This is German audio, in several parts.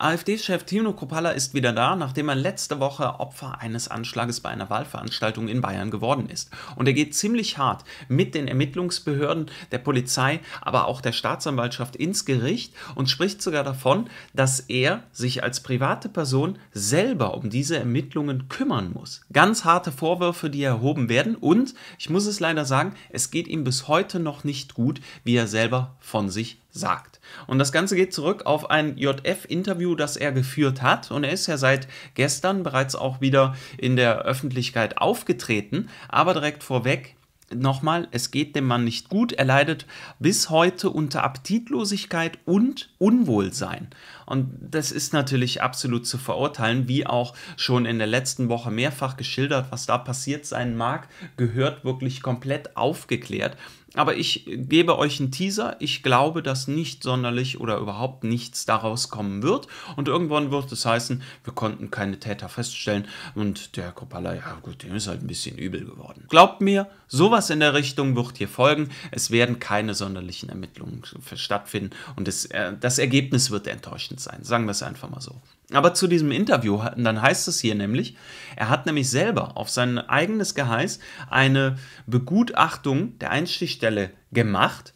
AfD-Chef Tino Kropalla ist wieder da, nachdem er letzte Woche Opfer eines Anschlages bei einer Wahlveranstaltung in Bayern geworden ist. Und er geht ziemlich hart mit den Ermittlungsbehörden, der Polizei, aber auch der Staatsanwaltschaft ins Gericht und spricht sogar davon, dass er sich als private Person selber um diese Ermittlungen kümmern muss. Ganz harte Vorwürfe, die erhoben werden und, ich muss es leider sagen, es geht ihm bis heute noch nicht gut, wie er selber von sich sagt. Und das Ganze geht zurück auf ein JF-Interview, das er geführt hat. Und er ist ja seit gestern bereits auch wieder in der Öffentlichkeit aufgetreten. Aber direkt vorweg, nochmal, es geht dem Mann nicht gut. Er leidet bis heute unter Appetitlosigkeit und Unwohlsein. Und das ist natürlich absolut zu verurteilen, wie auch schon in der letzten Woche mehrfach geschildert, was da passiert sein mag, gehört wirklich komplett aufgeklärt. Aber ich gebe euch einen Teaser. Ich glaube, dass nicht sonderlich oder überhaupt nichts daraus kommen wird. Und irgendwann wird es heißen, wir konnten keine Täter feststellen. Und der Kopala, ja gut, dem ist halt ein bisschen übel geworden. Glaubt mir, sowas in der Richtung wird hier folgen. Es werden keine sonderlichen Ermittlungen stattfinden. Und das, äh, das Ergebnis wird enttäuschend sein. Sagen wir es einfach mal so. Aber zu diesem Interview, dann heißt es hier nämlich, er hat nämlich selber auf sein eigenes Geheiß eine Begutachtung der Einstichstelle gemacht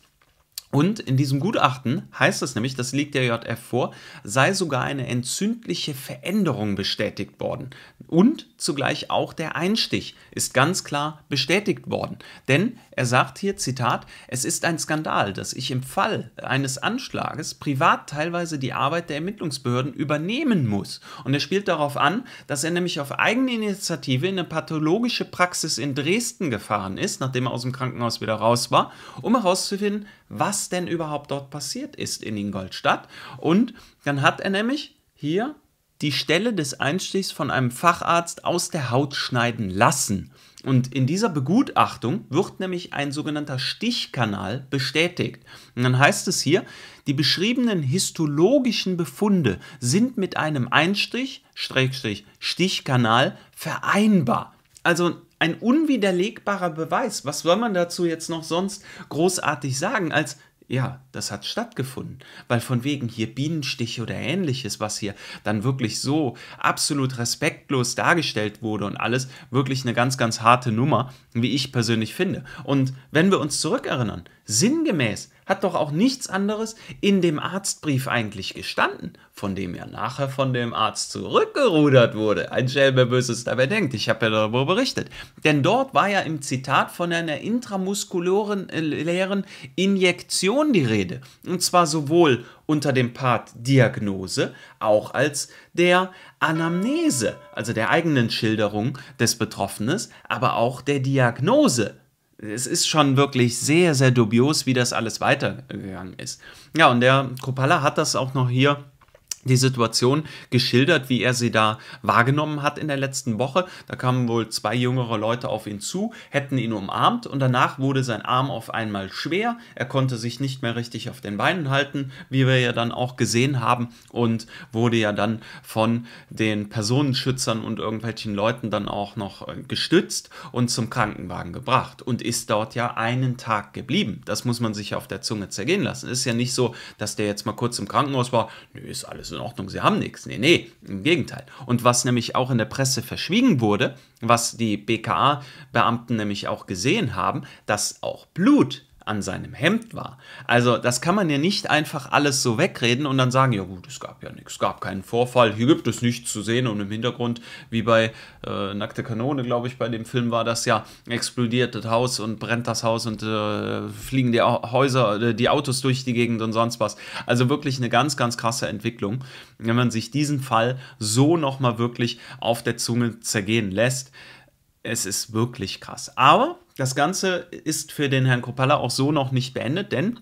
und in diesem Gutachten heißt es nämlich, das liegt der JF vor, sei sogar eine entzündliche Veränderung bestätigt worden. Und zugleich auch der Einstich ist ganz klar bestätigt worden. Denn er sagt hier, Zitat, es ist ein Skandal, dass ich im Fall eines Anschlages privat teilweise die Arbeit der Ermittlungsbehörden übernehmen muss. Und er spielt darauf an, dass er nämlich auf eigene Initiative in eine pathologische Praxis in Dresden gefahren ist, nachdem er aus dem Krankenhaus wieder raus war, um herauszufinden, was denn überhaupt dort passiert ist in Ingolstadt. Und dann hat er nämlich hier die Stelle des Einstichs von einem Facharzt aus der Haut schneiden lassen. Und in dieser Begutachtung wird nämlich ein sogenannter Stichkanal bestätigt. Und dann heißt es hier, die beschriebenen histologischen Befunde sind mit einem Einstich, Schrägstrich, Stichkanal vereinbar. Also ein unwiderlegbarer Beweis. Was soll man dazu jetzt noch sonst großartig sagen, als ja, das hat stattgefunden, weil von wegen hier Bienenstiche oder ähnliches, was hier dann wirklich so absolut respektlos dargestellt wurde und alles, wirklich eine ganz, ganz harte Nummer, wie ich persönlich finde. Und wenn wir uns zurückerinnern, Sinngemäß hat doch auch nichts anderes in dem Arztbrief eigentlich gestanden, von dem er nachher von dem Arzt zurückgerudert wurde. Ein Schelme es dabei denkt, ich habe ja darüber berichtet. Denn dort war ja im Zitat von einer intramuskulären äh, Injektion die Rede. Und zwar sowohl unter dem Part Diagnose auch als der Anamnese, also der eigenen Schilderung des Betroffenen, aber auch der Diagnose es ist schon wirklich sehr, sehr dubios, wie das alles weitergegangen ist. Ja, und der Kropala hat das auch noch hier die Situation geschildert, wie er sie da wahrgenommen hat in der letzten Woche. Da kamen wohl zwei jüngere Leute auf ihn zu, hätten ihn umarmt und danach wurde sein Arm auf einmal schwer. Er konnte sich nicht mehr richtig auf den Beinen halten, wie wir ja dann auch gesehen haben und wurde ja dann von den Personenschützern und irgendwelchen Leuten dann auch noch äh, gestützt und zum Krankenwagen gebracht und ist dort ja einen Tag geblieben. Das muss man sich auf der Zunge zergehen lassen. Ist ja nicht so, dass der jetzt mal kurz im Krankenhaus war. Nö, ist alles in Ordnung, sie haben nichts. Nee, nee, im Gegenteil. Und was nämlich auch in der Presse verschwiegen wurde, was die BKA-Beamten nämlich auch gesehen haben, dass auch Blut an seinem Hemd war. Also das kann man ja nicht einfach alles so wegreden und dann sagen, ja gut, es gab ja nichts, es gab keinen Vorfall, hier gibt es nichts zu sehen und im Hintergrund, wie bei äh, Nackte Kanone, glaube ich, bei dem Film war das ja, explodiert das Haus und brennt das Haus und äh, fliegen die Häuser, äh, die Autos durch die Gegend und sonst was. Also wirklich eine ganz, ganz krasse Entwicklung, wenn man sich diesen Fall so nochmal wirklich auf der Zunge zergehen lässt. Es ist wirklich krass. Aber das Ganze ist für den Herrn Kropalla auch so noch nicht beendet, denn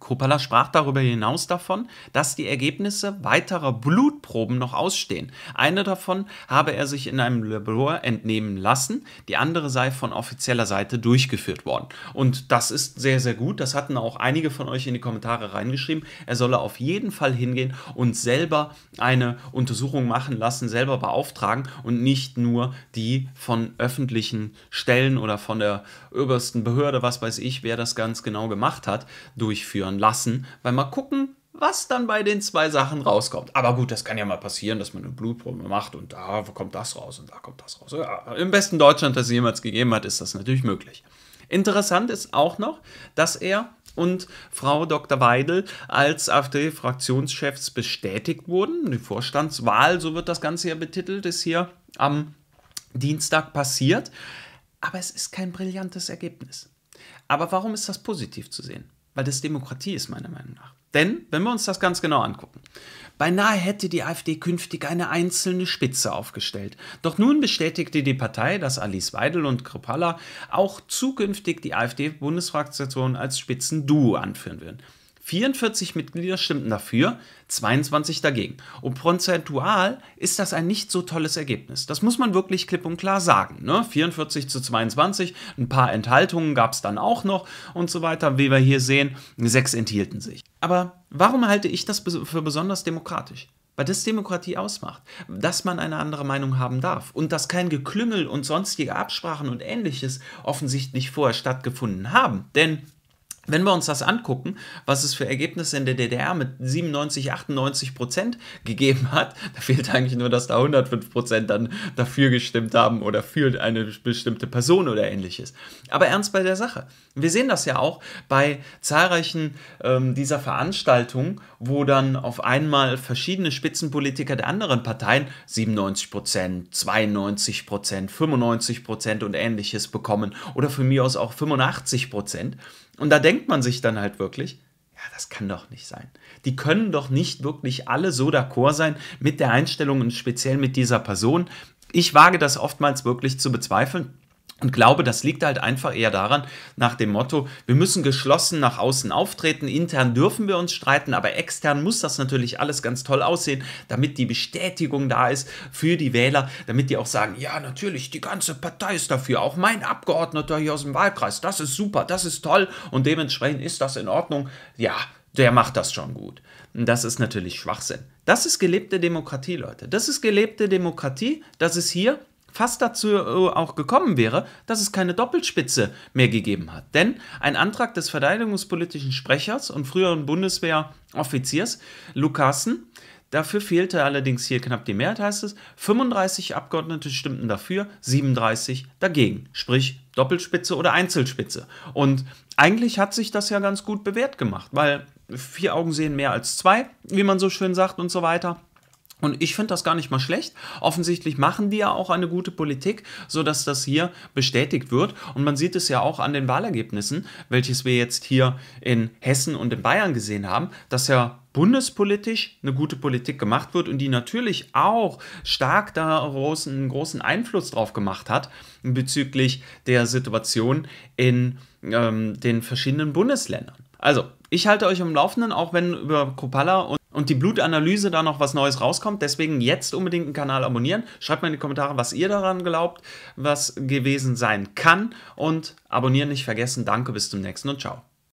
Kruppala sprach darüber hinaus davon, dass die Ergebnisse weiterer Blutproben noch ausstehen. Eine davon habe er sich in einem Labor entnehmen lassen, die andere sei von offizieller Seite durchgeführt worden. Und das ist sehr, sehr gut. Das hatten auch einige von euch in die Kommentare reingeschrieben. Er solle auf jeden Fall hingehen und selber eine Untersuchung machen lassen, selber beauftragen und nicht nur die von öffentlichen Stellen oder von der obersten Behörde, was weiß ich, wer das ganz genau gemacht hat, durchführen durchführen lassen, weil mal gucken, was dann bei den zwei Sachen rauskommt. Aber gut, das kann ja mal passieren, dass man eine Blutprobe macht und da kommt das raus und da kommt das raus. Ja, Im besten Deutschland, das es jemals gegeben hat, ist das natürlich möglich. Interessant ist auch noch, dass er und Frau Dr. Weidel als AfD-Fraktionschefs bestätigt wurden. Die Vorstandswahl, so wird das Ganze ja betitelt, ist hier am Dienstag passiert. Aber es ist kein brillantes Ergebnis. Aber warum ist das positiv zu sehen? weil das Demokratie ist, meiner Meinung nach. Denn, wenn wir uns das ganz genau angucken, beinahe hätte die AfD künftig eine einzelne Spitze aufgestellt. Doch nun bestätigte die Partei, dass Alice Weidel und Kripala auch zukünftig die AfD-Bundesfraktion als Spitzenduo anführen würden. 44 Mitglieder stimmten dafür, 22 dagegen. Und prozentual ist das ein nicht so tolles Ergebnis. Das muss man wirklich klipp und klar sagen. Ne? 44 zu 22, ein paar Enthaltungen gab es dann auch noch und so weiter. Wie wir hier sehen, sechs enthielten sich. Aber warum halte ich das für besonders demokratisch? weil das Demokratie ausmacht, dass man eine andere Meinung haben darf und dass kein Geklüngel und sonstige Absprachen und ähnliches offensichtlich vorher stattgefunden haben. Denn wenn wir uns das angucken, was es für Ergebnisse in der DDR mit 97, 98 Prozent gegeben hat, da fehlt eigentlich nur, dass da 105 Prozent dann dafür gestimmt haben oder für eine bestimmte Person oder ähnliches. Aber ernst bei der Sache. Wir sehen das ja auch bei zahlreichen ähm, dieser Veranstaltungen, wo dann auf einmal verschiedene Spitzenpolitiker der anderen Parteien 97 Prozent, 92 Prozent, 95 Prozent und ähnliches bekommen oder von mir aus auch 85 Prozent. Und da denkt man sich dann halt wirklich, ja, das kann doch nicht sein. Die können doch nicht wirklich alle so d'accord sein mit der Einstellung und speziell mit dieser Person. Ich wage das oftmals wirklich zu bezweifeln. Und glaube, das liegt halt einfach eher daran, nach dem Motto, wir müssen geschlossen nach außen auftreten, intern dürfen wir uns streiten, aber extern muss das natürlich alles ganz toll aussehen, damit die Bestätigung da ist für die Wähler, damit die auch sagen, ja natürlich, die ganze Partei ist dafür, auch mein Abgeordneter hier aus dem Wahlkreis, das ist super, das ist toll und dementsprechend ist das in Ordnung. Ja, der macht das schon gut. Das ist natürlich Schwachsinn. Das ist gelebte Demokratie, Leute. Das ist gelebte Demokratie, das ist hier fast dazu äh, auch gekommen wäre, dass es keine Doppelspitze mehr gegeben hat. Denn ein Antrag des verteidigungspolitischen Sprechers und früheren Bundeswehroffiziers Lukassen Dafür fehlte allerdings hier knapp die Mehrheit, heißt es. 35 Abgeordnete stimmten dafür, 37 dagegen. Sprich Doppelspitze oder Einzelspitze. Und eigentlich hat sich das ja ganz gut bewährt gemacht, weil vier Augen sehen mehr als zwei, wie man so schön sagt und so weiter. Und ich finde das gar nicht mal schlecht. Offensichtlich machen die ja auch eine gute Politik, sodass das hier bestätigt wird. Und man sieht es ja auch an den Wahlergebnissen, welches wir jetzt hier in Hessen und in Bayern gesehen haben, dass ja bundespolitisch eine gute Politik gemacht wird und die natürlich auch stark da großen, großen Einfluss drauf gemacht hat bezüglich der Situation in ähm, den verschiedenen Bundesländern. Also, ich halte euch im Laufenden, auch wenn über Kropala und und die Blutanalyse da noch was Neues rauskommt. Deswegen jetzt unbedingt einen Kanal abonnieren. Schreibt mal in die Kommentare, was ihr daran glaubt, was gewesen sein kann. Und abonnieren nicht vergessen. Danke, bis zum nächsten und ciao.